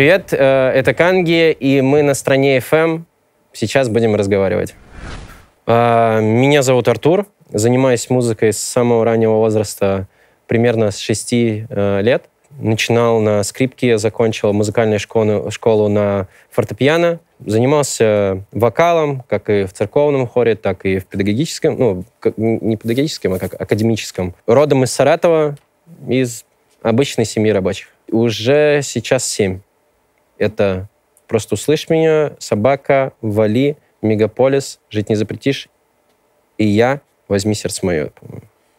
Привет, э, это Канги, и мы на стране FM. Сейчас будем разговаривать. Э, меня зовут Артур, занимаюсь музыкой с самого раннего возраста, примерно с 6 э, лет. Начинал на скрипке, закончил музыкальную школу, школу на фортепиано, занимался вокалом, как и в церковном хоре, так и в педагогическом, ну, не педагогическом, а как академическом. Родом из Саратова, из обычной семьи рабочих. Уже сейчас семь. Это просто услышь меня, собака, вали, мегаполис, жить не запретишь, и я, возьми сердце мое,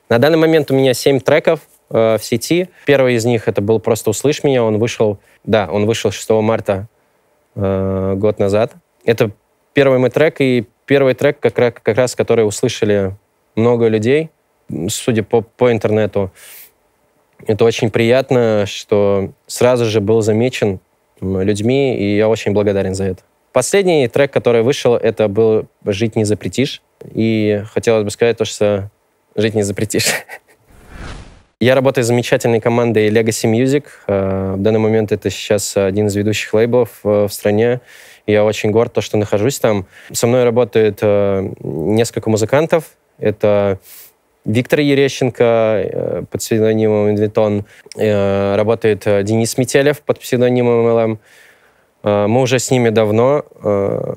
На данный момент у меня семь треков э, в сети. Первый из них это был просто «Услышь меня». Он вышел, да, он вышел 6 марта э, год назад. Это первый мой трек, и первый трек, как, раз, как раз который услышали много людей, судя по, по интернету. Это очень приятно, что сразу же был замечен людьми, и я очень благодарен за это. Последний трек, который вышел, это был «Жить не запретишь». И хотелось бы сказать то, что «Жить не запретишь». Я работаю с замечательной командой Legacy Music. Э, в данный момент это сейчас один из ведущих лейблов э, в стране. Я очень горд, то, что нахожусь там. Со мной работает э, несколько музыкантов. Это Виктор Ерещенко э, под псевдонимом Инвитон, э, работает э, Денис Метелев под псевдонимом ЛМ. Мы уже с ними давно.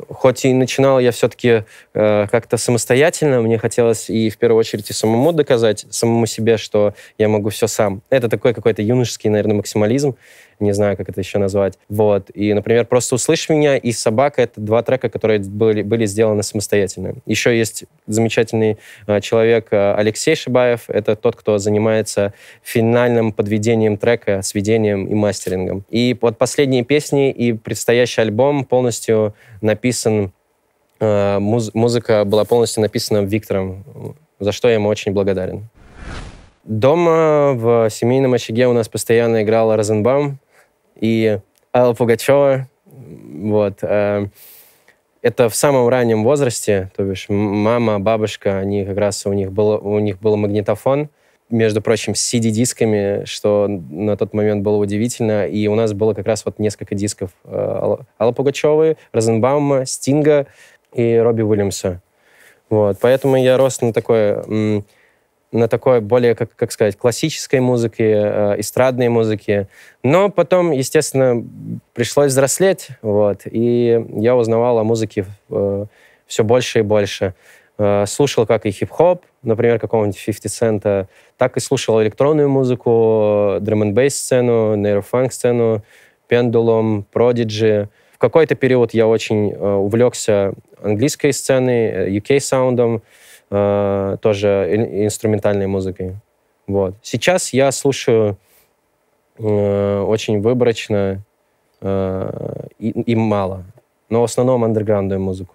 Хоть и начинал я все-таки как-то самостоятельно, мне хотелось и в первую очередь и самому доказать, самому себе, что я могу все сам. Это такой какой-то юношеский, наверное, максимализм не знаю, как это еще назвать. Вот. И, например, просто «Услышь меня» и «Собака» — это два трека, которые были, были сделаны самостоятельно. Еще есть замечательный э, человек э, Алексей Шибаев. Это тот, кто занимается финальным подведением трека, сведением и мастерингом. И вот последние песни и предстоящий альбом полностью написан а, музыка была полностью написана Виктором, за что я ему очень благодарен. Дома в семейном очаге у нас постоянно играла Розенбаум и Алла Пугачева. Вот. Э, это в самом раннем возрасте, то бишь мама, бабушка, они как раз у них был, у них был магнитофон, между прочим, с CD-дисками, что на тот момент было удивительно. И у нас было как раз вот несколько дисков э, Алла Пугачевой, Розенбаума, Стинга и Робби Уильямса. Вот. Поэтому я рос на такой на такой более, как, как сказать, классической музыке, э, эстрадной музыке. Но потом, естественно, пришлось взрослеть, вот, и я узнавал о музыке э, все больше и больше. Э, слушал как и хип-хоп, например, какого-нибудь 50 Цента, так и слушал электронную музыку, драм н сцену, нейрофанк сцену, пендулом, продиджи. В какой-то период я очень э, увлекся английской сценой, UK-саундом, э, э, тоже инструментальной музыкой. Вот. Сейчас я слушаю э, очень выборочно э, и, и мало, но в основном андерграундную музыку.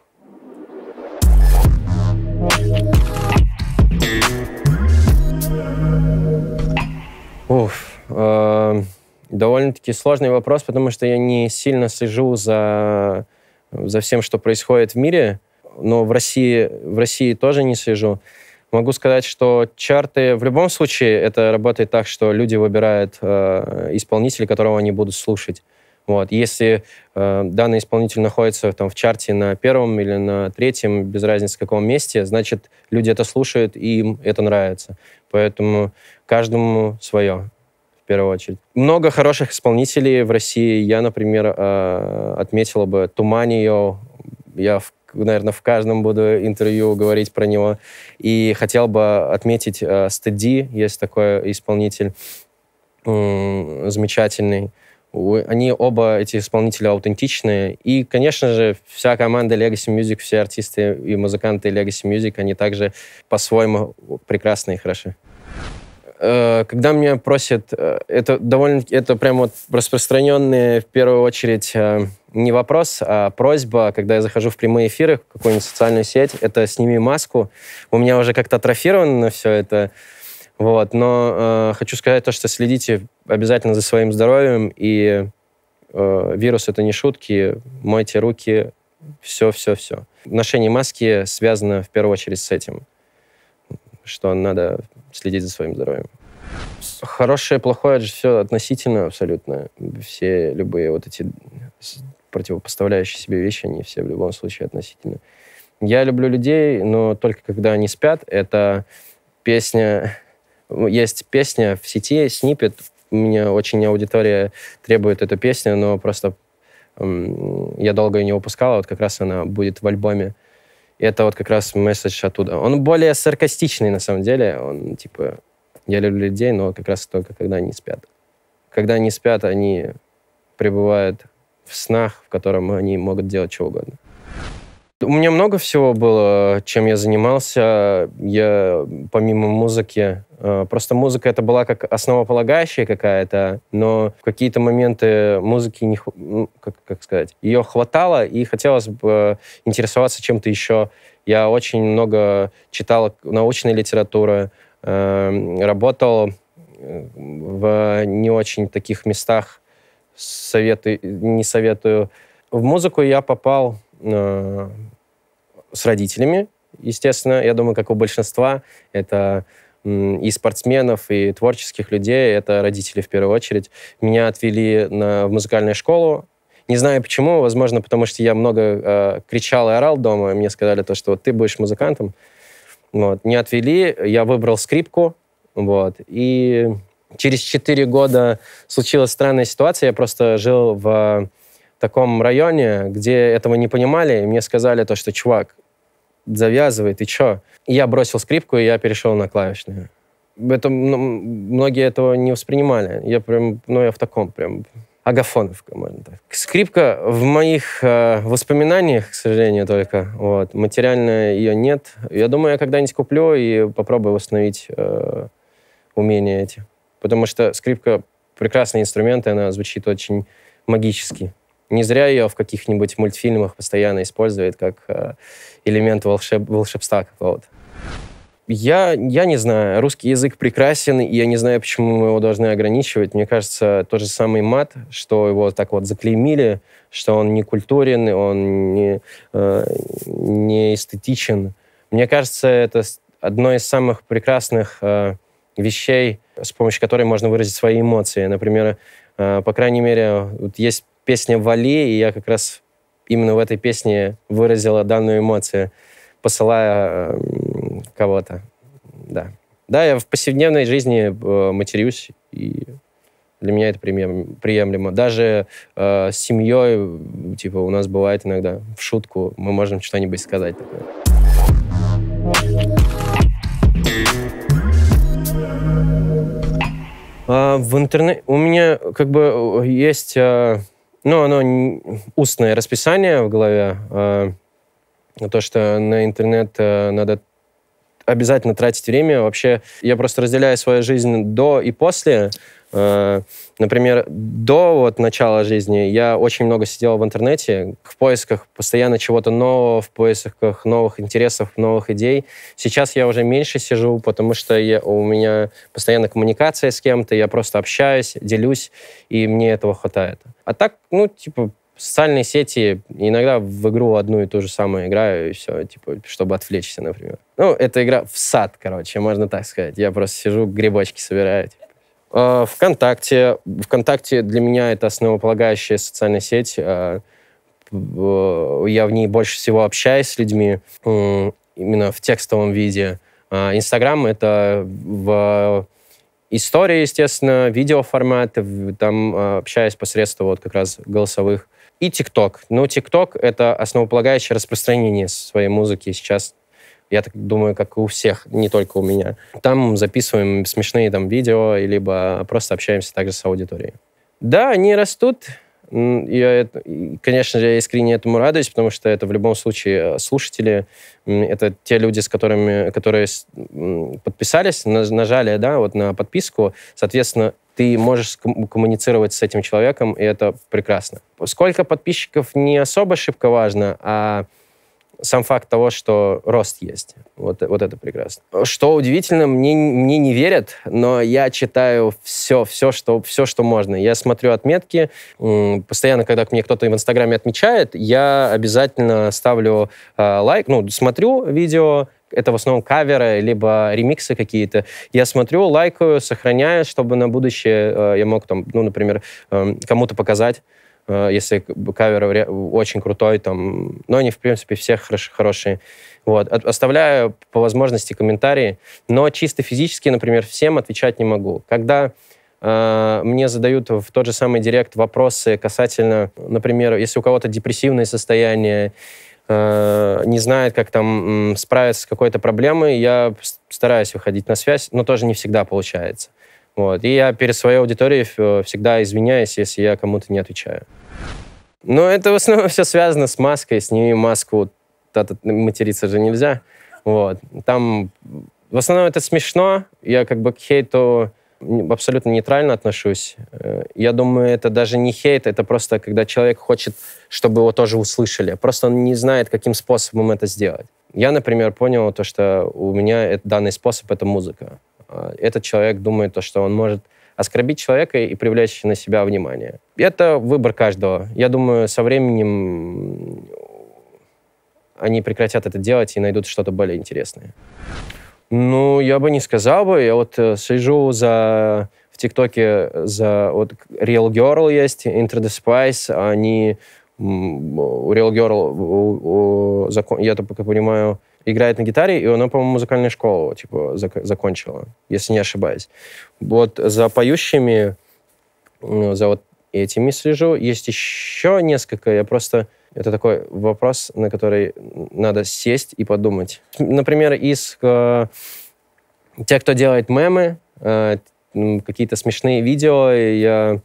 Уф, э, довольно-таки сложный вопрос, потому что я не сильно слежу за, за всем, что происходит в мире но в России, в России тоже не слежу. Могу сказать, что чарты в любом случае это работает так, что люди выбирают э, исполнителя, которого они будут слушать. Вот. Если э, данный исполнитель находится там, в чарте на первом или на третьем, без разницы в каком месте, значит, люди это слушают, и им это нравится. Поэтому каждому свое, в первую очередь. Много хороших исполнителей в России. Я, например, э, отметила бы Туманио. Я в наверное, в каждом буду интервью говорить про него. И хотел бы отметить э, Стеди, есть такой исполнитель замечательный. Они оба, эти исполнители, аутентичные. И, конечно же, вся команда Legacy Music, все артисты и музыканты Legacy Music, они также по-своему прекрасные и хороши э, когда меня просят, э, это довольно, это прям вот распространенные в первую очередь э, не вопрос, а просьба, когда я захожу в прямые эфиры, в какую-нибудь социальную сеть, это сними маску. У меня уже как-то атрофировано все это. Вот, но э, хочу сказать то, что следите обязательно за своим здоровьем, и э, вирус это не шутки, мойте руки, все-все-все. Ношение маски связано в первую очередь с этим, что надо следить за своим здоровьем. Хорошее, плохое, это же все относительно абсолютно. Все любые вот эти противопоставляющие себе вещи, они все в любом случае относительно. Я люблю людей, но только когда они спят. Это песня... Есть песня в сети, снипет. У меня очень аудитория требует эту песню, но просто я долго ее не выпускал, а вот как раз она будет в альбоме. И это вот как раз месседж оттуда. Он более саркастичный, на самом деле. Он, типа, я люблю людей, но как раз только когда они спят. Когда они спят, они пребывают в снах, в котором они могут делать что угодно. У меня много всего было, чем я занимался. Я помимо музыки, э, просто музыка это была как основополагающая какая-то, но в какие-то моменты музыки не, ну, как, как сказать, ее хватало и хотелось бы интересоваться чем-то еще. Я очень много читал научной литературы, эм, работал э, в не очень таких местах, советы, не советую. В музыку я попал э, с родителями, естественно. Я думаю, как у большинства, это и спортсменов, и творческих людей, это родители в первую очередь. Меня отвели на, в музыкальную школу. Не знаю почему, возможно, потому что я много э, кричал и орал дома, и мне сказали то, что вот ты будешь музыкантом. Вот. Не отвели, я выбрал скрипку, вот, и Через 4 года случилась странная ситуация. Я просто жил в э, таком районе, где этого не понимали. И мне сказали то, что чувак, завязывай, ты чё? И я бросил скрипку, и я перешел на клавишную. Это, ну, многие этого не воспринимали. Я прям, ну, я в таком прям агафоновка, можно так. Скрипка в моих э, воспоминаниях, к сожалению, только. Вот. Материально ее нет. Я думаю, я когда-нибудь куплю и попробую восстановить э, умения эти потому что скрипка прекрасный инструмент, и она звучит очень магически. Не зря ее в каких-нибудь мультфильмах постоянно используют как э, элемент волшеб, волшебства какого-то. Я, я не знаю, русский язык прекрасен, и я не знаю, почему мы его должны ограничивать. Мне кажется, тот же самый мат, что его так вот заклеймили, что он не культурен, он не, э, не эстетичен. Мне кажется, это одно из самых прекрасных э, вещей, с помощью которой можно выразить свои эмоции. Например, э, по крайней мере, вот есть песня «Вали», и я как раз именно в этой песне выразила данную эмоцию, посылая э, кого-то. Да. Да, я в повседневной жизни э, матерюсь, и для меня это приемлемо. Даже с семьей, типа, у нас бывает иногда в шутку, мы можем что-нибудь сказать такое. А, в интернете у меня как бы э, есть, э, ну, оно устное расписание в голове, а, то, что на интернет э, надо обязательно тратить время. Вообще, я просто разделяю свою жизнь до и после. Э, например, до вот начала жизни я очень много сидел в интернете в поисках постоянно чего-то нового, в поисках новых интересов, новых идей. Сейчас я уже меньше сижу, потому что я, у меня постоянно коммуникация с кем-то, я просто общаюсь, делюсь, и мне этого хватает. А так, ну, типа, социальные сети иногда в игру одну и ту же самую играю, и все, типа, чтобы отвлечься, например. Ну, это игра в сад, короче, можно так сказать. Я просто сижу, грибочки собираю. А, ВКонтакте. ВКонтакте для меня это основополагающая социальная сеть. А, я в ней больше всего общаюсь с людьми именно в текстовом виде. А, Инстаграм — это в истории, естественно, видеоформат, там общаюсь посредством вот как раз голосовых. И ТикТок. Ну, ТикТок — это основополагающее распространение своей музыки сейчас я так думаю, как и у всех, не только у меня. Там записываем смешные там видео, либо просто общаемся также с аудиторией. Да, они растут. Я, конечно же, я искренне этому радуюсь, потому что это в любом случае э, слушатели, это те люди, с которыми, которые подписались, нажали да, вот на подписку, соответственно, ты можешь коммуницировать с этим человеком, и это прекрасно. Сколько подписчиков не особо шибко важно, а сам факт того, что рост есть. Вот, вот это прекрасно. Что удивительно, мне, мне не верят, но я читаю все, все что, все, что можно. Я смотрю отметки. Постоянно, когда мне кто-то в Инстаграме отмечает, я обязательно ставлю э, лайк, ну, смотрю видео, это в основном каверы, либо ремиксы какие-то. Я смотрю, лайкаю, сохраняю, чтобы на будущее э, я мог, там, ну, например, э, кому-то показать. Э, если кавер очень крутой, там, но ну, они, в принципе, все хорошие. Вот. Оставляю по возможности комментарии, но чисто физически, например, всем отвечать не могу. Когда э, мне задают в тот же самый директ вопросы касательно, например, если у кого-то депрессивное состояние, э, не знает, как там справиться с какой-то проблемой, я стараюсь выходить на связь, но тоже не всегда получается. Вот. И я перед своей аудиторией э, всегда извиняюсь, если я кому-то не отвечаю. Но это в основном все связано с маской. Сними маску, материться же нельзя. Вот. Там в основном это смешно. Я как бы к хейту абсолютно нейтрально отношусь. Э, я думаю, это даже не хейт, это просто когда человек хочет, чтобы его тоже услышали. Просто он не знает, каким способом это сделать. Я, например, понял то, что у меня данный способ — это музыка. Э, этот человек думает, то, что он может оскорбить человека и привлечь на себя внимание. Это выбор каждого. Я думаю, со временем они прекратят это делать и найдут что-то более интересное. Ну, я бы не сказал бы. Я вот э, слежу за в ТикТоке за вот Real Girl есть, Intro the Spice, они у Real Girl, у, у, закон, я так пока понимаю, играет на гитаре, и она, по-моему, музыкальную школу типа зак- закончила, если не ошибаюсь. Вот за поющими, ну, за вот этими слежу. Есть еще несколько, я просто... Это такой вопрос, на который надо сесть и подумать. Например, из э, тех, кто делает мемы, э, какие-то смешные видео, я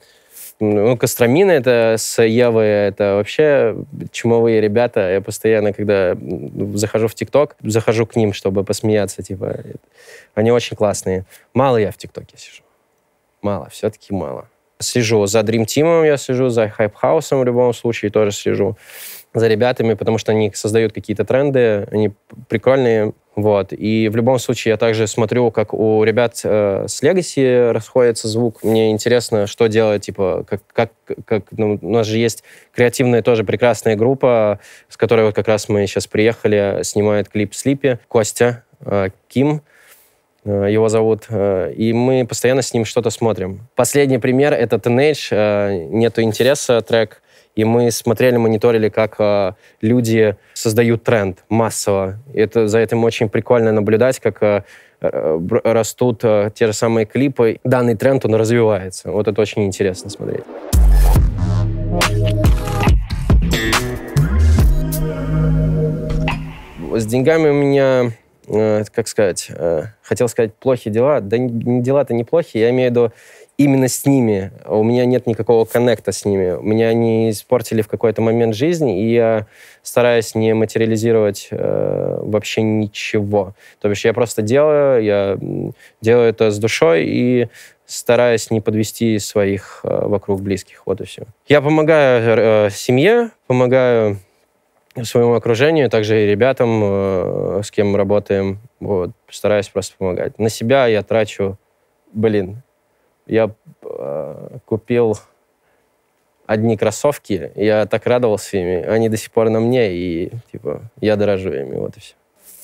ну, Костромина это с Евы, это вообще чумовые ребята. Я постоянно, когда захожу в ТикТок, захожу к ним, чтобы посмеяться, типа, они очень классные. Мало я в ТикТоке сижу. Мало, все-таки мало. Слежу за Dream Team, я слежу, за Hype House в любом случае тоже слежу за ребятами, потому что они создают какие-то тренды, они прикольные, вот. И в любом случае я также смотрю, как у ребят э, с Legacy расходится звук. Мне интересно, что делать, типа, как, как, как ну, у нас же есть креативная тоже прекрасная группа, с которой вот как раз мы сейчас приехали, снимает клип Слипи, Костя, э, Ким, э, его зовут, э, и мы постоянно с ним что-то смотрим. Последний пример — это Teenage, э, «Нету интереса» трек, и мы смотрели, мониторили, как э, люди создают тренд массово. И это, за этим очень прикольно наблюдать, как а, э, растут э, те же самые клипы. Данный тренд, он развивается. Вот это очень интересно смотреть. С деньгами у меня э, как сказать, э, хотел сказать, плохие дела. Да дела-то неплохие. Я имею в виду, именно с ними. У меня нет никакого коннекта с ними. Меня они испортили в какой-то момент жизни, и я стараюсь не материализировать э, вообще ничего. То есть я просто делаю, я делаю это с душой и стараюсь не подвести своих э, вокруг близких. Вот и все. Я помогаю э, семье, помогаю своему окружению, также и ребятам, э, с кем работаем. Вот, стараюсь просто помогать. На себя я трачу, блин, я э, купил одни кроссовки, я так радовался ими, они до сих пор на мне, и типа я дорожу ими, вот и все.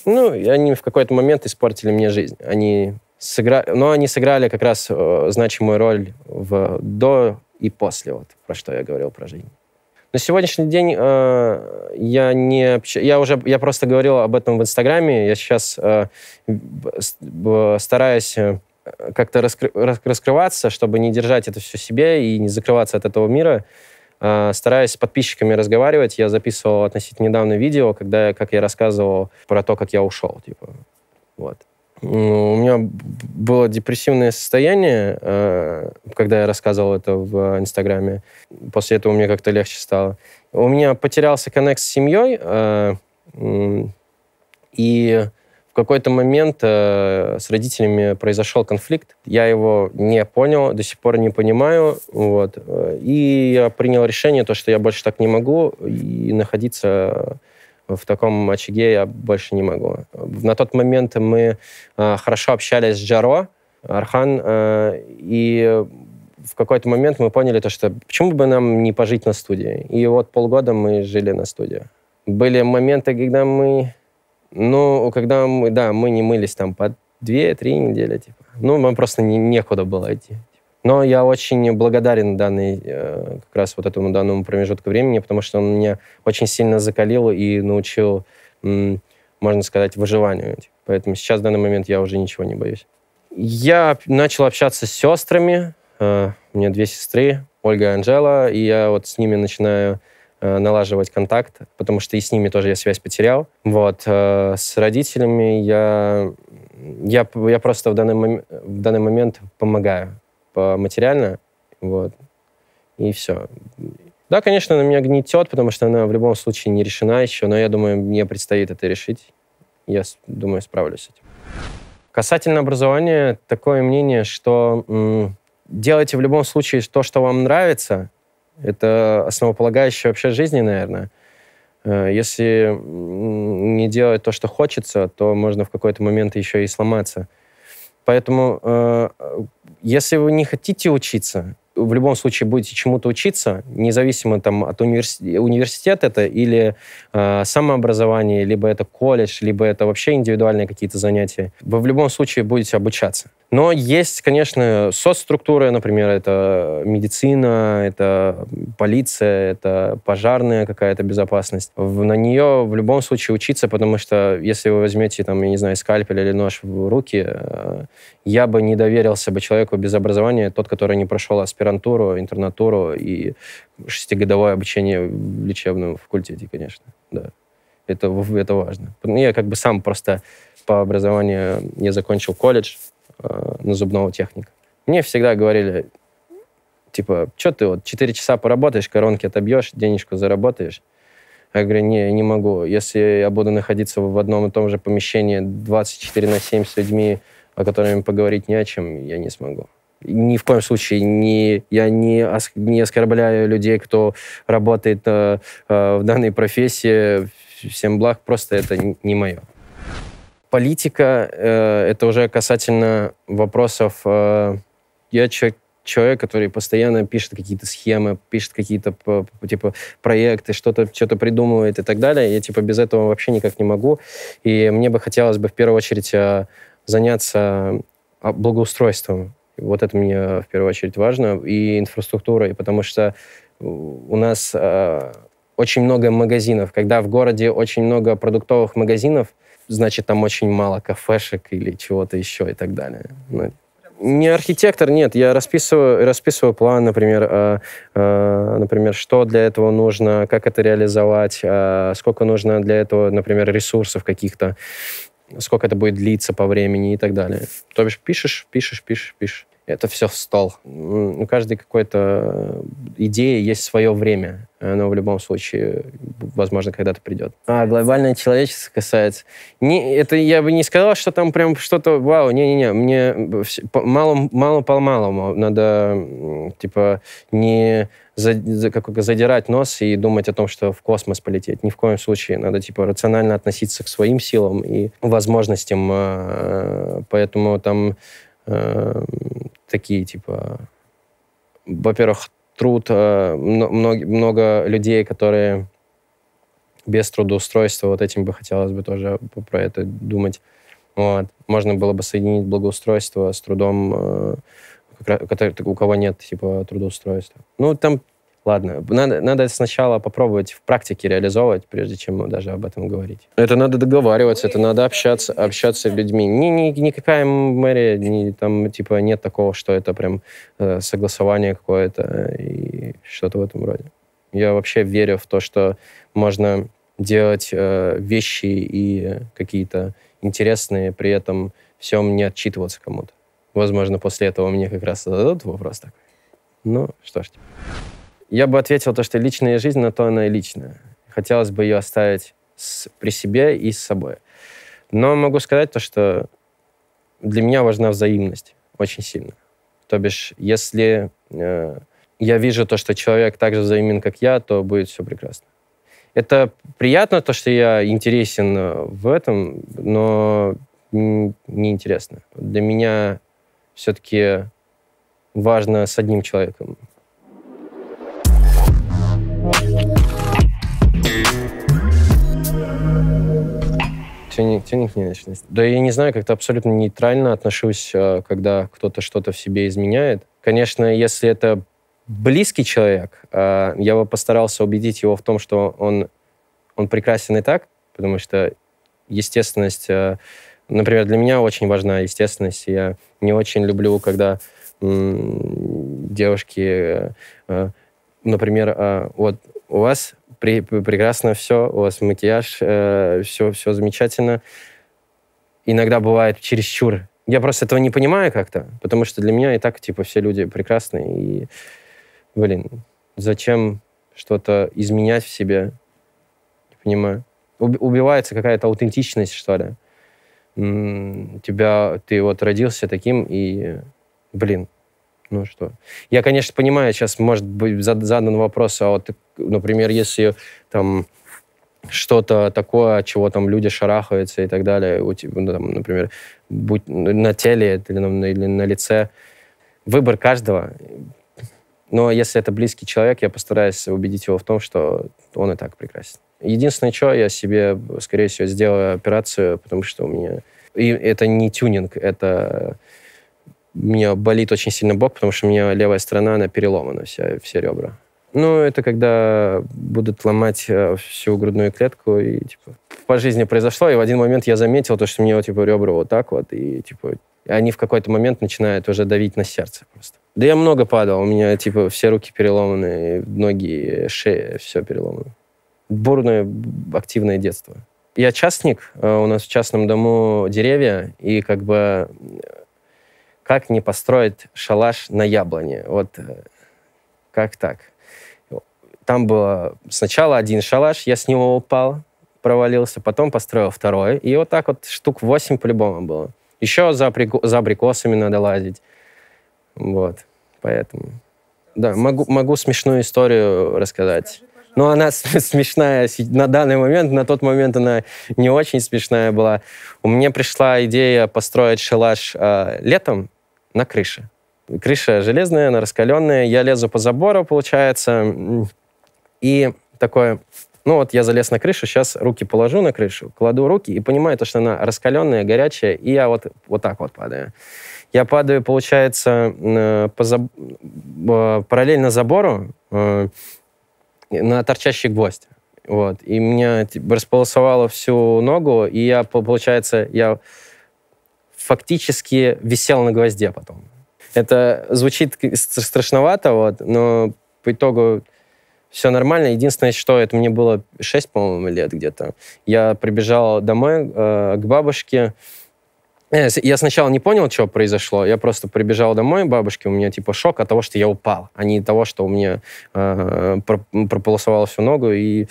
Ну, и они в какой-то момент испортили мне жизнь. Они сыграли, но они сыграли как раз э, значимую роль в до и после, вот про что я говорил про жизнь. На сегодняшний день э, я не я уже я просто говорил об этом в Инстаграме. Я сейчас э, стараюсь э, Э, как-то раскры раскрываться, чтобы не держать это все себе и не закрываться от этого мира. Э, Стараюсь с подписчиками разговаривать. Я записывал относительно недавно видео, когда я, как я рассказывал про то, как я ушел. Типа. Вот. Ну, у меня было депрессивное состояние, э, когда я рассказывал это в Инстаграме. После этого мне как-то легче стало. У меня потерялся коннект с семьей, и в какой-то момент э, с родителями произошел конфликт. Я его не понял, до сих пор не понимаю. Вот. И я принял решение, то, что я больше так не могу, и находиться в таком очаге я больше не могу. На тот момент мы э, хорошо общались с Джаро, Архан, э, и в какой-то момент мы поняли то, что почему бы нам не пожить на студии. И вот полгода мы жили на студии. Были моменты, когда мы но когда мы, да, мы не мылись там по 2-3 недели, типа. Ну, мы просто не, некуда было идти. Но я очень благодарен данной, э, как раз вот этому данному промежутку времени, потому что он меня очень сильно закалил и научил, можно сказать, выживанию. Поэтому сейчас, в данный момент, я уже ничего не боюсь. Я начал общаться с сестрами. Э, у меня две сестры, Ольга и Анжела, и я вот с ними начинаю Э, налаживать контакт, потому что и с ними тоже я связь потерял. Вот. Э, с родителями я, я, я просто в данный, мом, в данный момент помогаю материально. Вот. И все. Да, конечно, она меня гнетет, потому что она в любом случае не решена еще, но я думаю, мне предстоит это решить. Я думаю, справлюсь с этим. Касательно образования, такое мнение, что м- делайте в любом случае то, что вам нравится, это основополагающее вообще жизни, наверное. Э, если не делать то, что хочется, то можно в какой-то момент еще и сломаться. Поэтому, э, э, если вы не хотите учиться, в любом случае будете чему-то учиться, независимо там, от универси... университета это или э, самообразование, либо это колледж, либо это вообще индивидуальные какие-то занятия, вы в любом случае будете обучаться. Но есть, конечно, соцструктуры, например, это медицина, это полиция, это пожарная какая-то безопасность. На нее в любом случае учиться, потому что если вы возьмете, там, я не знаю, скальпель или нож в руки, э, я бы не доверился бы человеку без образования, тот, который не прошел аспирантуру аспирантуру, интернатуру и шестигодовое обучение в лечебном факультете, конечно, да. Это, это важно. Я как бы сам просто по образованию, не закончил колледж э, на зубного техника. Мне всегда говорили, типа, что ты вот 4 часа поработаешь, коронки отобьешь, денежку заработаешь. Я говорю, не, не могу. Если я буду находиться в одном и том же помещении 24 на 7 с людьми, о которыми поговорить не о чем, я не смогу ни в коем случае не, я не, оск, не оскорбляю людей, кто работает э, э, в данной профессии. Всем благ, просто это не мое. Политика э, это уже касательно вопросов. Э, я человек, человек, который постоянно пишет какие-то схемы, пишет какие-то типа проекты, что-то что-то придумывает и так далее. Я типа без этого вообще никак не могу. И мне бы хотелось бы в первую очередь э, заняться э, благоустройством вот это мне в первую очередь важно. И инфраструктура, и потому что у нас э, очень много магазинов. Когда в городе очень много продуктовых магазинов, значит, там очень мало кафешек или чего-то еще и так далее. Ну, не архитектор, нет, я расписываю, расписываю план, например, э, э, например, что для этого нужно, как это реализовать, э, сколько нужно для этого, например, ресурсов каких-то, сколько это будет длиться по времени и так далее. То бишь пишешь, пишешь, пишешь, пишешь это все в стол. У ну, каждой какой-то э, идеи есть свое время, но в любом случае, возможно, когда-то придет. А глобальное человечество касается... Не, это я бы не сказал, что там прям что-то... Вау, не-не-не, мне мало, мало по малому. Надо, типа, не за, как, задирать нос и думать о том, что в космос полететь. Ни в коем случае. Надо, типа, рационально относиться к своим силам и возможностям. А, поэтому там такие, типа, во-первых, труд, э, много, много людей, которые без трудоустройства, вот этим бы хотелось бы тоже про это думать. Вот. Можно было бы соединить благоустройство с трудом, э, как, у кого нет, типа, трудоустройства. Ну, там Ладно, надо, надо сначала попробовать в практике реализовывать, прежде чем даже об этом говорить. Это надо договариваться, это надо общаться, общаться с людьми. Ни, ни, никакая мэрия, ни, там, типа, нет такого, что это прям э, согласование какое-то и что-то в этом роде. Я вообще верю в то, что можно делать э, вещи и какие-то интересные, при этом всем не отчитываться кому-то. Возможно, после этого мне как раз зададут вопрос такой. Ну, что ж. Я бы ответил то, что личная жизнь, на то она и личная. Хотелось бы ее оставить с, при себе и с собой. Но могу сказать то, что для меня важна взаимность очень сильно. То бишь, если э, я вижу то, что человек так же взаимен, как я, то будет все прекрасно. Это приятно, то, что я интересен э, в этом, но неинтересно. Для меня все-таки важно с одним человеком тюнинг, тюнинг не личность. Да я не знаю, как-то абсолютно нейтрально отношусь, э, когда кто-то что-то в себе изменяет. Конечно, если это близкий человек, э, я бы постарался убедить его в том, что он, он прекрасен и так, потому что естественность... Э, например, для меня очень важна естественность. Я не очень люблю, когда девушки, например, вот у вас при, прекрасно все, у вас макияж, э, все, все замечательно. Иногда бывает чересчур. Я просто этого не понимаю как-то, потому что для меня и так, типа, все люди прекрасны. И, блин, зачем что-то изменять в себе? Не понимаю. Убивается какая-то аутентичность, что ли. Тебя, ты вот родился таким, и, блин, ну что. Я, конечно, понимаю, сейчас может быть задан вопрос, а вот, например, если там что-то такое, от чего там люди шарахаются и так далее, ну, там, например, будь на теле или на, или на лице, выбор каждого. Но если это близкий человек, я постараюсь убедить его в том, что он и так прекрасен. Единственное, что я себе, скорее всего, сделаю операцию, потому что у меня... И это не тюнинг, это у меня болит очень сильно бок, потому что у меня левая сторона, она переломана, вся, все ребра. Ну, это когда будут ломать э, всю грудную клетку, и, типа, по жизни произошло, и в один момент я заметил то, что у меня, типа, ребра вот так вот, и, типа, они в какой-то момент начинают уже давить на сердце просто. Да я много падал, у меня, типа, все руки переломаны, ноги, шея, все переломано. Бурное активное детство. Я частник, э, у нас в частном дому деревья, и как бы как не построить шалаш на яблоне? Вот э, как так? Там было сначала один шалаш, я с него упал, провалился, потом построил второй. И вот так вот штук 8 по-любому было. Еще за, абрико- за абрикосами надо лазить. Вот, поэтому. Да, могу, могу смешную историю рассказать. Скажи, Но ну, она смешная на данный момент, на тот момент она не очень смешная была. У меня пришла идея построить шалаш э, летом, на крыше. Крыша железная, она раскаленная. Я лезу по забору, получается, и такое, ну вот я залез на крышу, сейчас руки положу на крышу, кладу руки и понимаю, то, что она раскаленная, горячая, и я вот, вот так вот падаю. Я падаю, получается, э, по заб... Э, параллельно забору э, на торчащий гвоздь. Вот. И меня типа, располосовало всю ногу, и я, получается, я фактически висел на гвозде потом. Это звучит страшновато, вот, но по итогу все нормально. Единственное, что это мне было 6, по-моему, лет где-то. Я прибежал домой э, к бабушке. Э, я сначала не понял, что произошло. Я просто прибежал домой к бабушке, у меня типа шок от того, что я упал, а не от того, что у меня э, прополосовала всю ногу и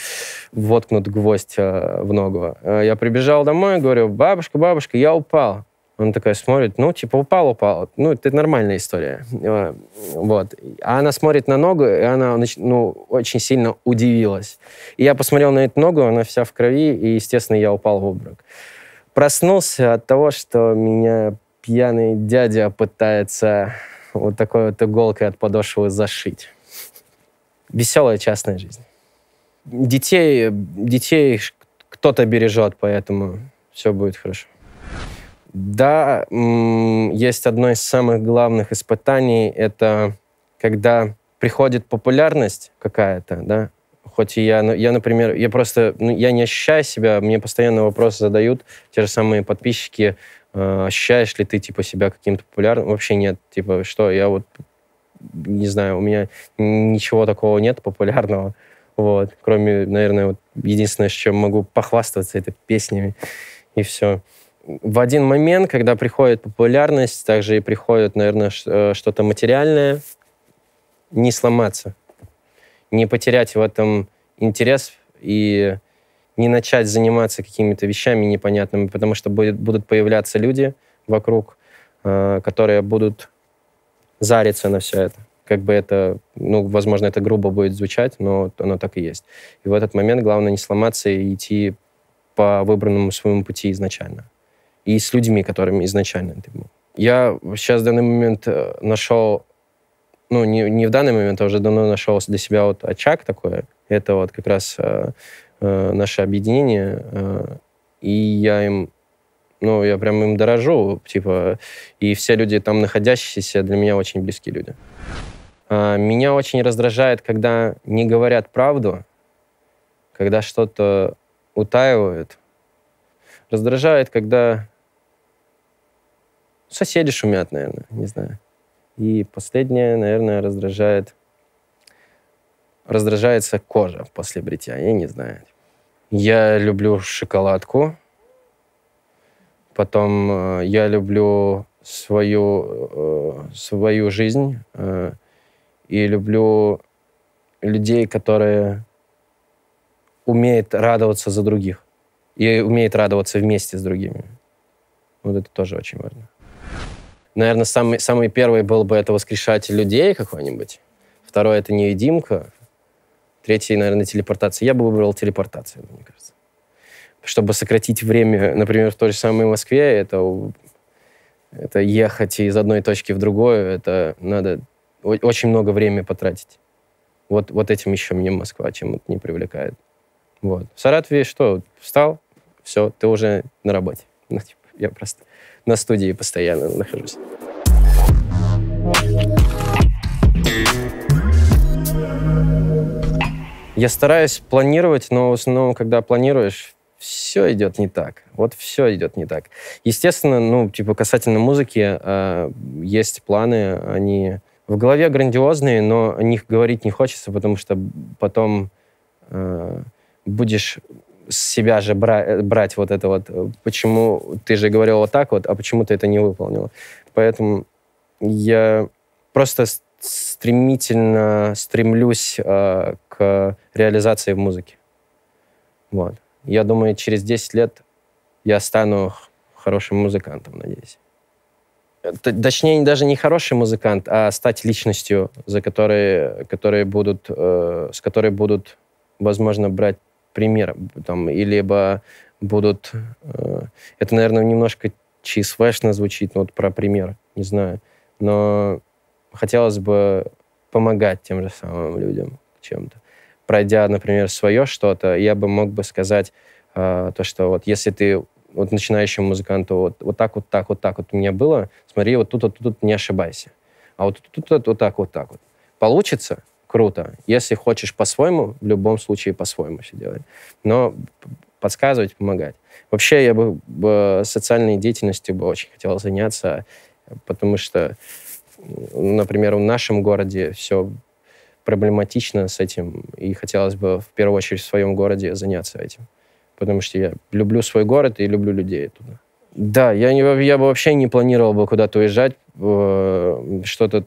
воткнут гвоздь э, в ногу. Э, я прибежал домой, говорю, бабушка, бабушка, я упал. Он такой смотрит, ну, типа, упал, упал. Ну, это нормальная история. Э, вот. А она смотрит на ногу, и она, ну, очень сильно удивилась. И я посмотрел на эту ногу, она вся в крови, и, естественно, я упал в обморок. Проснулся от того, что меня пьяный дядя пытается вот такой вот иголкой от подошвы зашить. Веселая частная жизнь. Детей, детей кто-то бережет, поэтому все будет хорошо. Да, есть одно из самых главных испытаний, это когда приходит популярность какая-то, да, хоть и я, ну, я, например, я просто, ну, я не ощущаю себя, мне постоянно вопросы задают те же самые подписчики, э, ощущаешь ли ты, типа, себя каким-то популярным? Вообще нет, типа, что, я вот, не знаю, у меня ничего такого нет популярного, вот, кроме, наверное, вот единственное, с чем могу похвастаться, это песнями, и все в один момент, когда приходит популярность, также и приходит, наверное, э, что-то материальное, не сломаться, не потерять в этом интерес и не начать заниматься какими-то вещами непонятными, потому что будет, будут появляться люди вокруг, э, которые будут зариться на все это. Как бы это, ну, возможно, это грубо будет звучать, но оно так и есть. И в этот момент главное не сломаться и идти по выбранному своему пути изначально и с людьми, которыми изначально ты был. Я сейчас в данный момент э, нашел, ну, не, не в данный момент, а уже давно нашел для себя вот очаг такой. Это вот как раз э, э, наше объединение. Э, и я им ну, я прям им дорожу, типа, и все люди там находящиеся для меня очень близкие люди. А, меня очень раздражает, когда не говорят правду, когда что-то утаивают, Раздражает, когда соседи шумят, наверное, не знаю. И последнее, наверное, раздражает... Раздражается кожа после бритья, я не знаю. Я люблю шоколадку. Потом э, я люблю свою, э, свою жизнь. Э, и люблю людей, которые умеют радоваться за других и умеет радоваться вместе с другими. Вот это тоже очень важно. Наверное, самый, самый первый был бы это воскрешатель людей какой-нибудь. Второй — это невидимка. Третий, наверное, телепортация. Я бы выбрал телепортацию, мне кажется. Чтобы сократить время, например, в той же самой Москве, это, это ехать из одной точки в другую, это надо очень много времени потратить. Вот, вот этим еще мне Москва чем-то не привлекает. Вот. В Саратове что? Встал, все, ты уже на работе. Ну, типа, я просто на студии постоянно нахожусь. Я стараюсь планировать, но в основном, когда планируешь, все идет не так. Вот все идет не так. Естественно, ну, типа, касательно музыки, э, есть планы, они в голове грандиозные, но о них говорить не хочется, потому что потом э, будешь с себя же бра- брать вот это вот, э, почему ты же говорил вот так вот, а почему ты это не выполнил Поэтому я просто стремительно стремлюсь э, к реализации в музыке. Вот. Я думаю, через 10 лет я стану хорошим музыкантом, надеюсь. Э, точнее, даже не хороший музыкант, а стать личностью, за которой которые будут, э, с которой будут, возможно, брать пример. Там, и либо будут... Э, это, наверное, немножко чисвешно звучит, вот про пример, не знаю. Но хотелось бы помогать тем же самым людям чем-то. Пройдя, например, свое что-то, я бы мог бы сказать э, то, что вот если ты вот начинающему музыканту вот, вот так, вот так, вот так вот у меня было, смотри, вот тут, вот тут, вот не ошибайся. А вот тут, вот, вот так, вот так вот. Получится? круто. Если хочешь по-своему, в любом случае по-своему все делай. Но подсказывать, помогать. Вообще я бы социальной деятельностью бы очень хотел заняться, потому что, например, в нашем городе все проблематично с этим, и хотелось бы в первую очередь в своем городе заняться этим, потому что я люблю свой город и люблю людей туда. Да, я, не, я бы вообще не планировал бы куда-то уезжать, э, что-то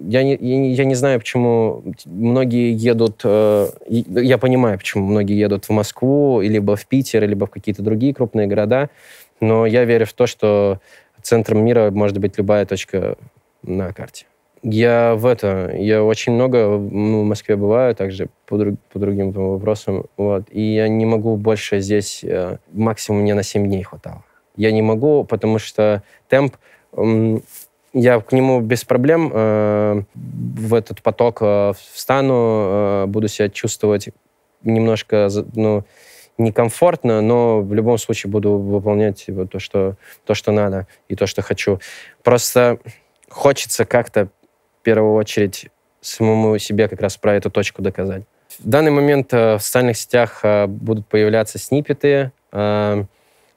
я не, я не знаю, почему многие едут... Э, я понимаю, почему многие едут в Москву, либо в Питер, либо в какие-то другие крупные города, но я верю в то, что центром мира может быть любая точка на карте. Я в это... Я очень много в Москве бываю, также по, друг, по другим вопросам. Вот, и я не могу больше здесь... Э, максимум мне на 7 дней хватало. Я не могу, потому что темп я к нему без проблем э, в этот поток э, встану, э, буду себя чувствовать немножко ну, некомфортно, но в любом случае буду выполнять вот, то, что, то, что надо и то, что хочу. Просто хочется как-то в первую очередь самому себе как раз про эту точку доказать. В данный момент э, в социальных сетях э, будут появляться снипеты, э,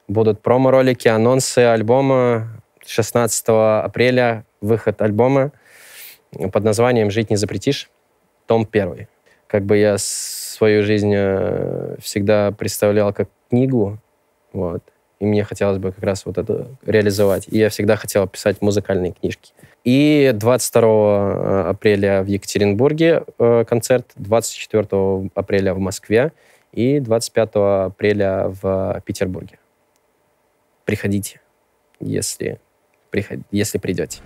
будут промо-ролики, анонсы альбома, 16 апреля выход альбома под названием «Жить не запретишь», том первый. Как бы я свою жизнь э, всегда представлял как книгу, вот, и мне хотелось бы как раз вот это реализовать. И я всегда хотел писать музыкальные книжки. И 22 э, апреля в Екатеринбурге э, концерт, 24 апреля в Москве и 25 апреля в Петербурге. Приходите, если приход... если придете.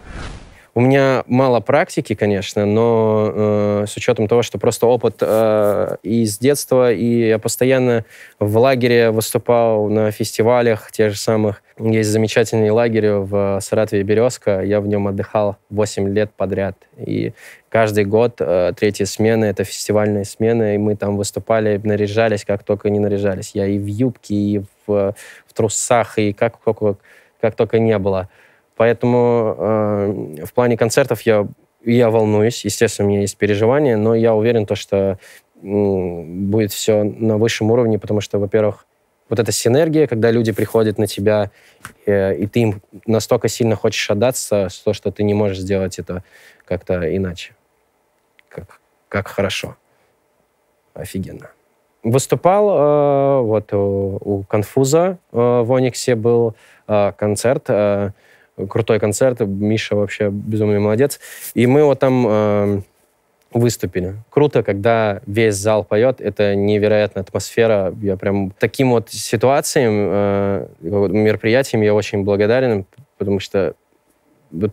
У меня мало практики, конечно, но э, с учетом того, что просто опыт э, из детства, и я постоянно в лагере выступал на фестивалях тех же самых. Есть замечательный лагерь в э, Саратове «Березка». Я в нем отдыхал 8 лет подряд. И каждый год э, третьи смены — это фестивальные смены, и мы там выступали, наряжались, как только не наряжались. Я и в юбке, и в, э, в трусах, и как, как, как только не было. Поэтому э, в плане концертов я, я волнуюсь, естественно, у меня есть переживания, но я уверен, то, что э, будет все на высшем уровне, потому что, во-первых, вот эта синергия, когда люди приходят на тебя, э, и ты им настолько сильно хочешь отдаться, что, что ты не можешь сделать это как-то иначе. Как, как хорошо. Офигенно. Выступал э, вот у, у Конфуза э, в Ониксе был э, концерт. Э, крутой концерт. Миша вообще безумный молодец. И мы вот там э, выступили. Круто, когда весь зал поет. Это невероятная атмосфера. Я прям таким вот ситуациям, э, мероприятиям я очень благодарен, потому что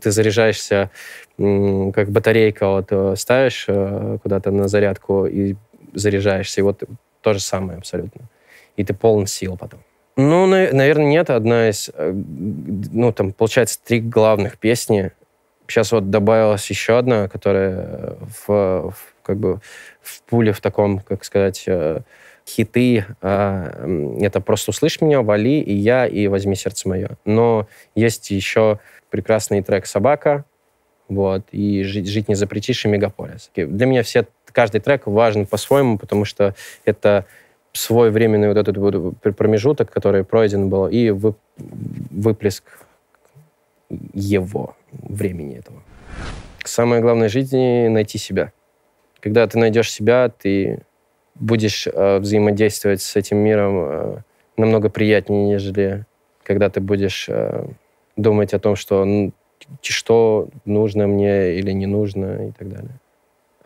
ты заряжаешься как батарейка, вот э, ставишь э, куда-то на зарядку и заряжаешься. И вот то же самое абсолютно. И ты полон сил потом. Ну, наверное, нет. Одна из, э, ну, там, получается, три главных песни. Сейчас вот добавилась еще одна, которая э, в, в как бы в пуле в таком, как сказать, э, хиты а, это просто «Услышь меня», «Вали» и «Я» и «Возьми сердце мое». Но есть еще прекрасный трек «Собака», вот, и «Жить, жить не запретишь» и «Мегаполис». Для меня все, каждый трек важен по-своему, потому что это свой временный вот этот вот промежуток, который пройден был, и выплеск его времени этого. Самое главное в жизни — найти себя. Когда ты найдешь себя, ты будешь э, взаимодействовать с этим миром э, намного приятнее, нежели когда ты будешь э, думать о том, что, что нужно мне или не нужно и так далее.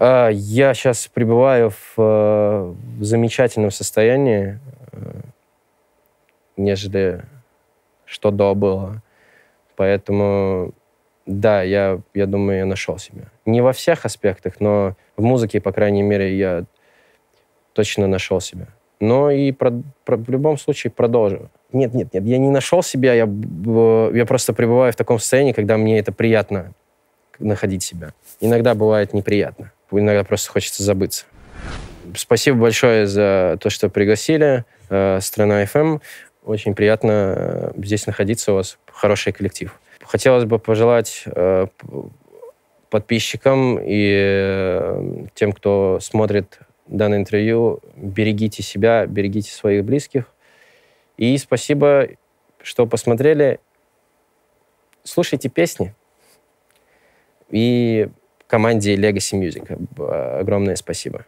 А, я сейчас пребываю э, в замечательном состоянии, э, нежели что до было. Поэтому, да, я, я думаю, я нашел себя. Не во всех аспектах, но в музыке, по крайней мере, я точно нашел себя. Но и про, про, в любом случае продолжу. Нет, нет, нет, я не нашел себя, я, э, я просто пребываю в таком состоянии, когда мне это приятно находить себя. Иногда бывает неприятно. Иногда просто хочется забыться. Спасибо большое за то, что пригласили. Э, страна FM. Очень приятно э, здесь находиться у вас. Хороший коллектив. Хотелось бы пожелать э, подписчикам и тем, кто смотрит данное интервью, берегите себя, берегите своих близких. И спасибо, что посмотрели. Слушайте песни. И команде Legacy Music огромное спасибо.